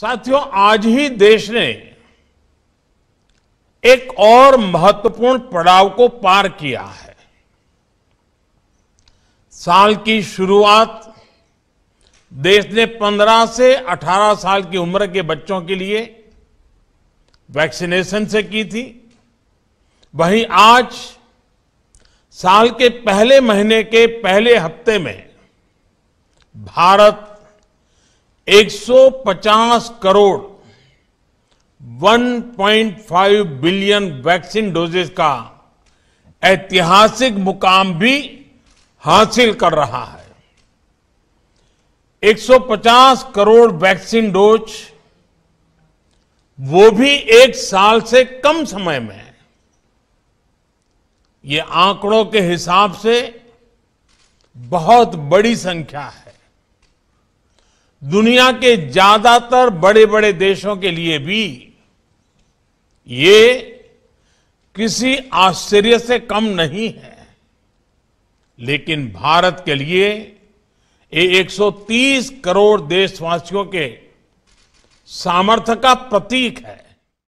साथियों आज ही देश ने एक और महत्वपूर्ण पड़ाव को पार किया है साल की शुरुआत देश ने 15 से 18 साल की उम्र के बच्चों के लिए वैक्सीनेशन से की थी वहीं आज साल के पहले महीने के पहले हफ्ते में Bharat 150 crore 1.5 billion vaccine doses का ऐतिहासिक मुकाम भी हासिल कर रहा है 150 करोड़ वैक्सीन डोज वो भी एक साल से कम समय में ये आंकड़ों के हिसाब से बहुत बड़ी संख्या है दुनिया के ज्यादातर बड़े बड़े देशों के लिए भी ये किसी आश्चर्य से कम नहीं है लेकिन भारत के लिए ये 130 करोड़ देशवासियों के सामर्थ्य का प्रतीक है